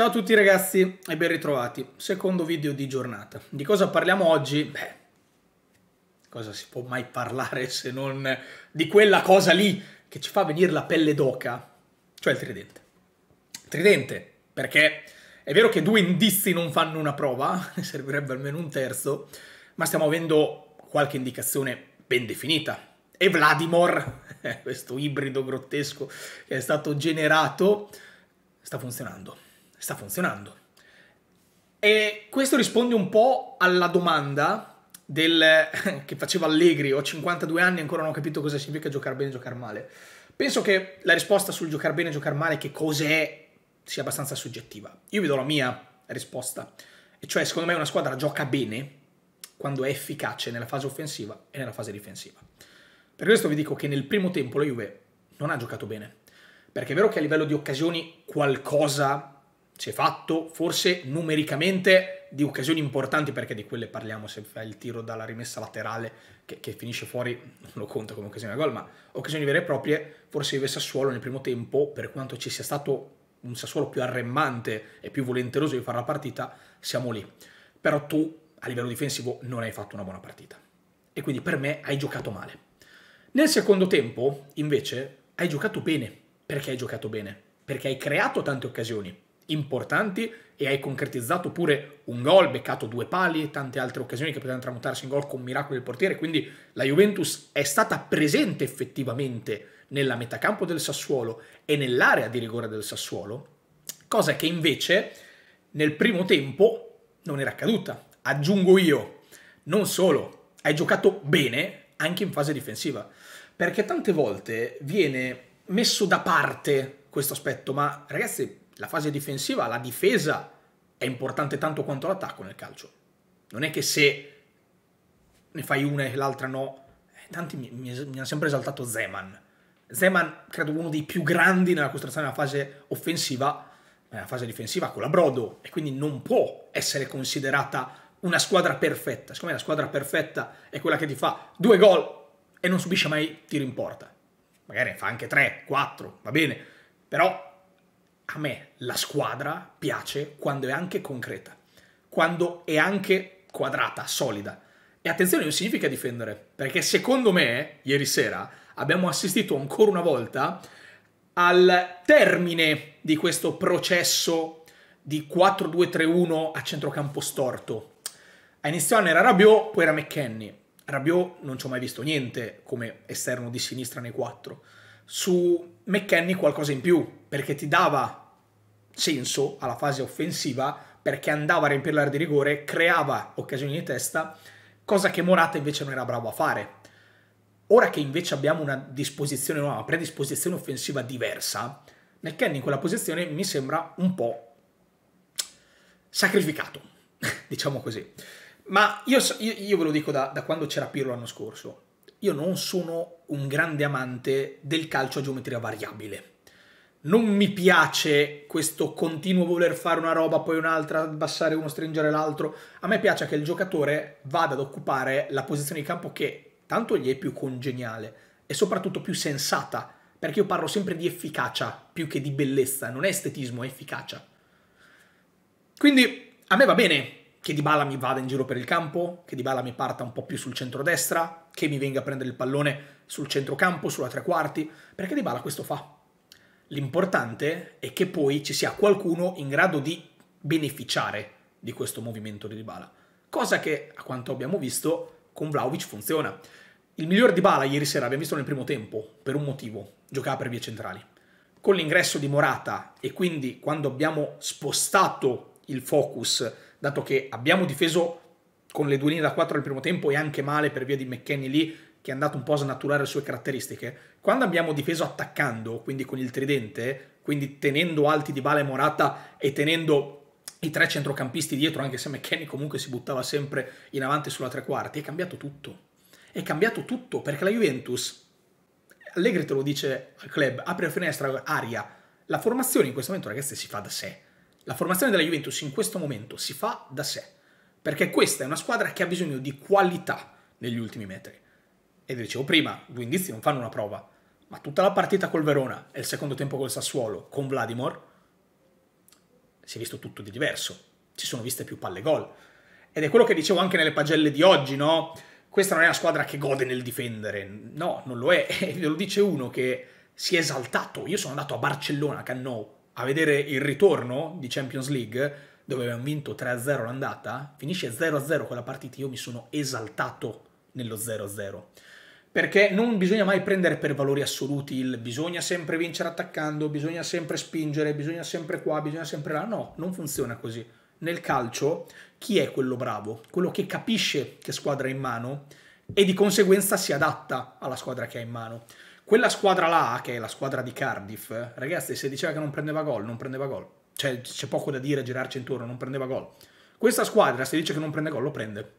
Ciao a tutti ragazzi e ben ritrovati. Secondo video di giornata. Di cosa parliamo oggi? Beh, cosa si può mai parlare se non di quella cosa lì che ci fa venire la pelle d'oca, cioè il tridente. Tridente, perché è vero che due indizi non fanno una prova, ne servirebbe almeno un terzo, ma stiamo avendo qualche indicazione ben definita. E Vladimir, questo ibrido grottesco che è stato generato, sta funzionando sta funzionando. E questo risponde un po' alla domanda del, che faceva Allegri, ho 52 anni e ancora non ho capito cosa significa giocare bene e giocare male. Penso che la risposta sul giocare bene e giocare male, che cos'è, sia abbastanza soggettiva. Io vi do la mia risposta, e cioè secondo me una squadra gioca bene quando è efficace nella fase offensiva e nella fase difensiva. Per questo vi dico che nel primo tempo la Juve non ha giocato bene, perché è vero che a livello di occasioni qualcosa si è fatto forse numericamente di occasioni importanti perché di quelle parliamo se fai il tiro dalla rimessa laterale che, che finisce fuori non lo conta come occasione da gol ma occasioni vere e proprie forse Juve Sassuolo nel primo tempo per quanto ci sia stato un Sassuolo più arremmante e più volenteroso di fare la partita siamo lì però tu a livello difensivo non hai fatto una buona partita e quindi per me hai giocato male nel secondo tempo invece hai giocato bene perché hai giocato bene perché hai creato tante occasioni importanti e hai concretizzato pure un gol, beccato due pali e tante altre occasioni che potevano tramutarsi in gol con miracoli del portiere, quindi la Juventus è stata presente effettivamente nella metà campo del Sassuolo e nell'area di rigore del Sassuolo, cosa che invece nel primo tempo non era accaduta. Aggiungo io, non solo, hai giocato bene anche in fase difensiva, perché tante volte viene messo da parte questo aspetto, ma ragazzi la fase difensiva, la difesa è importante tanto quanto l'attacco nel calcio. Non è che se ne fai una e l'altra no, eh, tanti mi, mi, mi, hanno sempre esaltato Zeman. Zeman, credo uno dei più grandi nella costruzione della fase offensiva, nella eh, fase difensiva con la Brodo, e quindi non può essere considerata una squadra perfetta. Secondo me la squadra perfetta è quella che ti fa due gol e non subisce mai tiro in porta. Magari fa anche tre, quattro, va bene, però a me la squadra piace quando è anche concreta, quando è anche quadrata, solida. E attenzione, non significa difendere, perché secondo me, ieri sera, abbiamo assistito ancora una volta al termine di questo processo di 4-2-3-1 a centrocampo storto. A inizio era Rabiot, poi era McKenny. Rabiot non ci ho mai visto niente come esterno di sinistra nei 4. Su McKenny qualcosa in più, perché ti dava senso alla fase offensiva perché andava a riempire l'area di rigore, creava occasioni di testa, cosa che Morata invece non era bravo a fare. Ora che invece abbiamo una disposizione nuova, una predisposizione offensiva diversa, McKenny in quella posizione mi sembra un po' sacrificato, diciamo così. Ma io, io, io, ve lo dico da, da quando c'era Pirlo l'anno scorso, io non sono un grande amante del calcio a geometria variabile non mi piace questo continuo voler fare una roba, poi un'altra, abbassare uno, stringere l'altro. A me piace che il giocatore vada ad occupare la posizione di campo che tanto gli è più congeniale e soprattutto più sensata, perché io parlo sempre di efficacia più che di bellezza, non è estetismo, è efficacia. Quindi a me va bene che Dybala mi vada in giro per il campo, che Dybala mi parta un po' più sul centro-destra, che mi venga a prendere il pallone sul centrocampo, sulla tre quarti, perché Dybala questo fa L'importante è che poi ci sia qualcuno in grado di beneficiare di questo movimento di Dybala, cosa che a quanto abbiamo visto con Vlaovic funziona. Il miglior Dybala ieri sera abbiamo visto nel primo tempo, per un motivo, giocava per vie centrali. Con l'ingresso di Morata e quindi quando abbiamo spostato il focus, dato che abbiamo difeso con le due linee da 4 nel primo tempo e anche male per via di McKenny lì, che è andato un po' a snaturare le sue caratteristiche, quando abbiamo difeso attaccando, quindi con il tridente, quindi tenendo alti di Bale Morata e tenendo i tre centrocampisti dietro, anche se McKenny comunque si buttava sempre in avanti sulla tre quarti, è cambiato tutto. È cambiato tutto perché la Juventus, Allegri te lo dice al club, apre la finestra, aria. La formazione in questo momento, ragazzi, si fa da sé. La formazione della Juventus in questo momento si fa da sé. Perché questa è una squadra che ha bisogno di qualità negli ultimi metri e vi dicevo prima, due indizi non fanno una prova, ma tutta la partita col Verona e il secondo tempo col Sassuolo con Vladimir si è visto tutto di diverso. Ci sono viste più palle gol. Ed è quello che dicevo anche nelle pagelle di oggi, no? Questa non è una squadra che gode nel difendere. No, non lo è. E ve lo dice uno che si è esaltato. Io sono andato a Barcellona, Cannou, a vedere il ritorno di Champions League, dove abbiamo vinto 3-0 l'andata. Finisce 0-0 quella partita, io mi sono esaltato nello 0-0 perché non bisogna mai prendere per valori assoluti il bisogna sempre vincere attaccando, bisogna sempre spingere, bisogna sempre qua, bisogna sempre là. No, non funziona così. Nel calcio chi è quello bravo? Quello che capisce che squadra è in mano e di conseguenza si adatta alla squadra che ha in mano. Quella squadra là, che è la squadra di Cardiff, ragazzi, se diceva che non prendeva gol, non prendeva gol. Cioè, c'è poco da dire, girarci intorno, non prendeva gol. Questa squadra, se dice che non prende gol, lo prende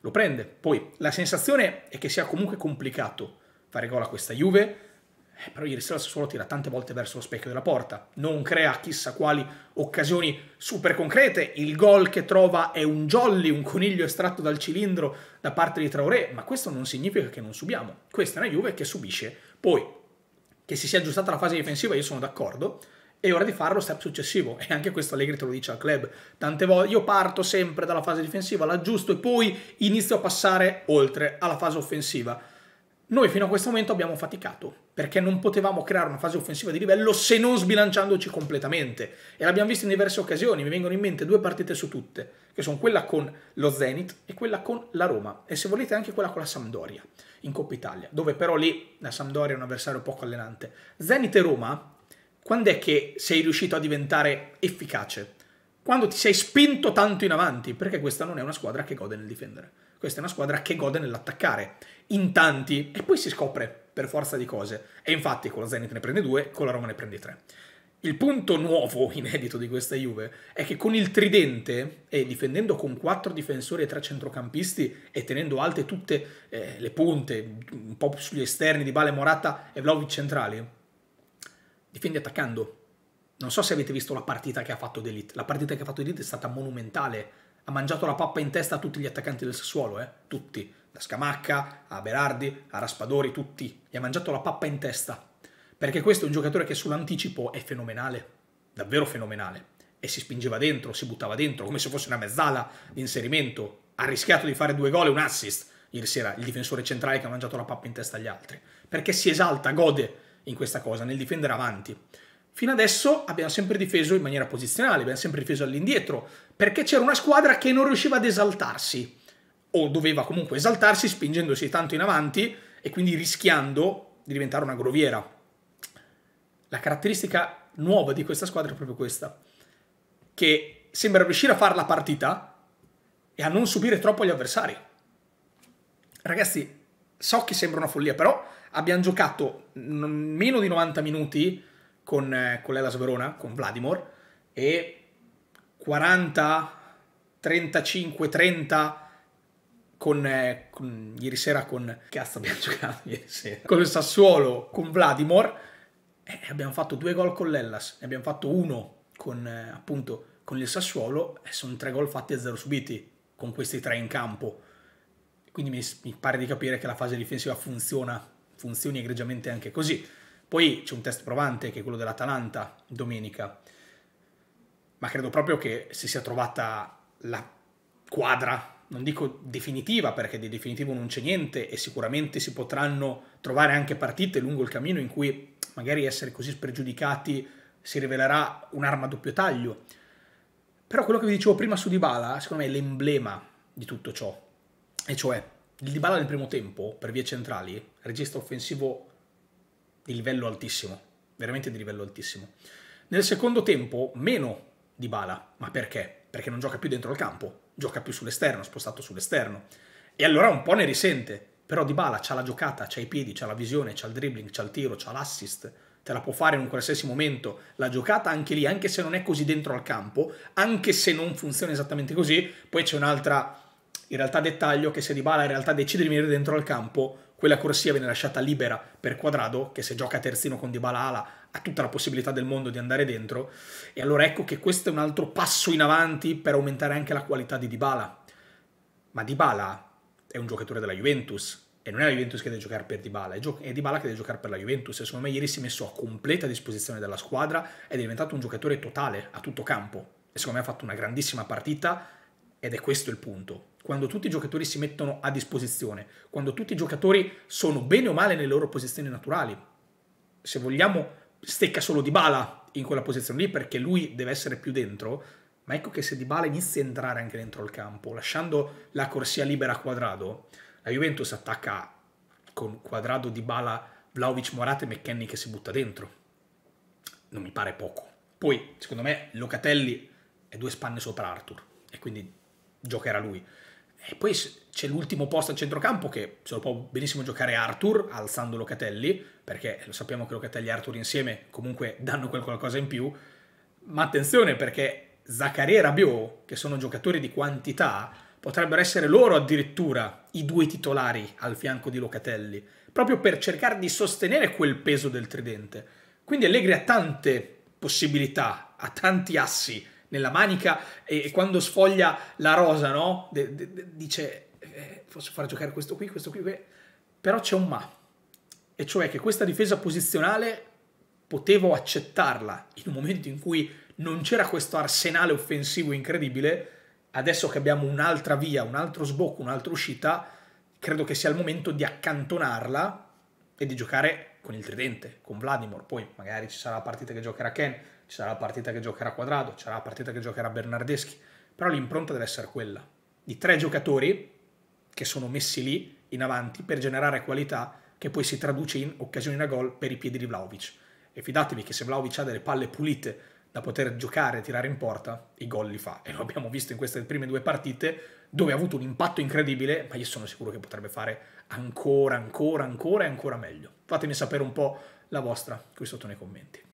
lo prende. Poi la sensazione è che sia comunque complicato fare gol a questa Juve, eh, però ieri sera solo tira tante volte verso lo specchio della porta, non crea chissà quali occasioni super concrete, il gol che trova è un jolly, un coniglio estratto dal cilindro da parte di Traoré, ma questo non significa che non subiamo, questa è una Juve che subisce. Poi, che si sia aggiustata la fase difensiva, io sono d'accordo, è ora di fare lo step successivo e anche questo Allegri te lo dice al club tante volte io parto sempre dalla fase difensiva l'aggiusto e poi inizio a passare oltre alla fase offensiva noi fino a questo momento abbiamo faticato perché non potevamo creare una fase offensiva di livello se non sbilanciandoci completamente e l'abbiamo visto in diverse occasioni mi vengono in mente due partite su tutte che sono quella con lo Zenit e quella con la Roma e se volete anche quella con la Sampdoria in Coppa Italia dove però lì la Sampdoria è un avversario poco allenante Zenit e Roma quando è che sei riuscito a diventare efficace? Quando ti sei spinto tanto in avanti, perché questa non è una squadra che gode nel difendere. Questa è una squadra che gode nell'attaccare, in tanti, e poi si scopre per forza di cose. E infatti con la Zenit ne prende due, con la Roma ne prende tre. Il punto nuovo, inedito di questa Juve, è che con il tridente, e difendendo con quattro difensori e tre centrocampisti, e tenendo alte tutte eh, le punte, un po' sugli esterni di Bale Morata e Vlaovic centrali, difende attaccando. Non so se avete visto la partita che ha fatto D'Elite. La partita che ha fatto D'Elite è stata monumentale. Ha mangiato la pappa in testa a tutti gli attaccanti del Sassuolo, eh? Tutti. Da Scamacca a Berardi a Raspadori, tutti. Gli ha mangiato la pappa in testa. Perché questo è un giocatore che sull'anticipo è fenomenale. Davvero fenomenale. E si spingeva dentro, si buttava dentro, come se fosse una mezzala di inserimento. Ha rischiato di fare due gol e un assist ieri sera, il difensore centrale che ha mangiato la pappa in testa agli altri. Perché si esalta, gode in questa cosa, nel difendere avanti. Fino adesso abbiamo sempre difeso in maniera posizionale, abbiamo sempre difeso all'indietro, perché c'era una squadra che non riusciva ad esaltarsi, o doveva comunque esaltarsi spingendosi tanto in avanti e quindi rischiando di diventare una groviera. La caratteristica nuova di questa squadra è proprio questa, che sembra riuscire a fare la partita e a non subire troppo gli avversari. Ragazzi, so che sembra una follia, però abbiamo giocato meno di 90 minuti con, eh, con l'Elas Verona, con Vladimir, e 40, 35, 30 con, eh, con, ieri sera con cazzo abbiamo giocato ieri sera con il Sassuolo con Vladimir eh, abbiamo fatto due gol con l'Ellas ne abbiamo fatto uno con eh, appunto con il Sassuolo e sono tre gol fatti a zero subiti con questi tre in campo quindi mi, mi pare di capire che la fase difensiva funziona funzioni egregiamente anche così. Poi c'è un test provante che è quello dell'Atalanta domenica, ma credo proprio che si sia trovata la quadra, non dico definitiva perché di definitivo non c'è niente e sicuramente si potranno trovare anche partite lungo il cammino in cui magari essere così spregiudicati si rivelerà un'arma a doppio taglio. Però quello che vi dicevo prima su Dybala, secondo me è l'emblema di tutto ciò, e cioè il Dybala nel primo tempo, per vie centrali, registra offensivo di livello altissimo, veramente di livello altissimo. Nel secondo tempo, meno Dybala, ma perché? Perché non gioca più dentro il campo, gioca più sull'esterno, spostato sull'esterno. E allora un po' ne risente, però Dybala c'ha la giocata, c'ha i piedi, c'ha la visione, c'ha il dribbling, c'ha il tiro, c'ha l'assist, te la può fare in un qualsiasi momento. La giocata anche lì, anche se non è così dentro al campo, anche se non funziona esattamente così, poi c'è un'altra in realtà dettaglio che se Dybala in realtà decide di venire dentro al campo, quella corsia viene lasciata libera per Quadrado, che se gioca terzino con Dybala ala ha tutta la possibilità del mondo di andare dentro. E allora ecco che questo è un altro passo in avanti per aumentare anche la qualità di Dybala. Ma Dybala è un giocatore della Juventus, e non è la Juventus che deve giocare per Dybala, è, è Dybala che deve giocare per la Juventus e secondo me ieri si è messo a completa disposizione della squadra ed è diventato un giocatore totale a tutto campo e secondo me ha fatto una grandissima partita ed è questo il punto quando tutti i giocatori si mettono a disposizione, quando tutti i giocatori sono bene o male nelle loro posizioni naturali. Se vogliamo, stecca solo di bala in quella posizione lì perché lui deve essere più dentro, ma ecco che se di bala inizia a entrare anche dentro il campo, lasciando la corsia libera a quadrado, la Juventus attacca con quadrado di bala Vlaovic, Morate e McKenny che si butta dentro. Non mi pare poco. Poi, secondo me, Locatelli è due spanne sopra Arthur e quindi giocherà lui. E poi c'è l'ultimo posto al centrocampo che se lo può benissimo giocare Arthur alzando Locatelli, perché lo sappiamo che Locatelli e Arthur insieme comunque danno qualcosa in più, ma attenzione perché Zaccaria e Rabiot, che sono giocatori di quantità, potrebbero essere loro addirittura i due titolari al fianco di Locatelli, proprio per cercare di sostenere quel peso del tridente. Quindi Allegri ha tante possibilità, ha tanti assi nella manica e, quando sfoglia la rosa, no? De, de, de, dice, eh, posso far giocare questo qui, questo qui. però c'è un ma, e cioè che questa difesa posizionale potevo accettarla in un momento in cui non c'era questo arsenale offensivo incredibile, adesso che abbiamo un'altra via, un altro sbocco, un'altra uscita, credo che sia il momento di accantonarla e di giocare con il tridente, con Vladimir, poi magari ci sarà la partita che giocherà Ken, ci sarà la partita che giocherà Quadrado, ci sarà la partita che giocherà Bernardeschi, però l'impronta deve essere quella di tre giocatori che sono messi lì in avanti per generare qualità che poi si traduce in occasioni da gol per i piedi di Vlaovic. E fidatevi che se Vlaovic ha delle palle pulite da poter giocare e tirare in porta, i gol li fa. E lo abbiamo visto in queste prime due partite, dove ha avuto un impatto incredibile, ma io sono sicuro che potrebbe fare ancora, ancora, ancora e ancora meglio. Fatemi sapere un po' la vostra qui sotto nei commenti.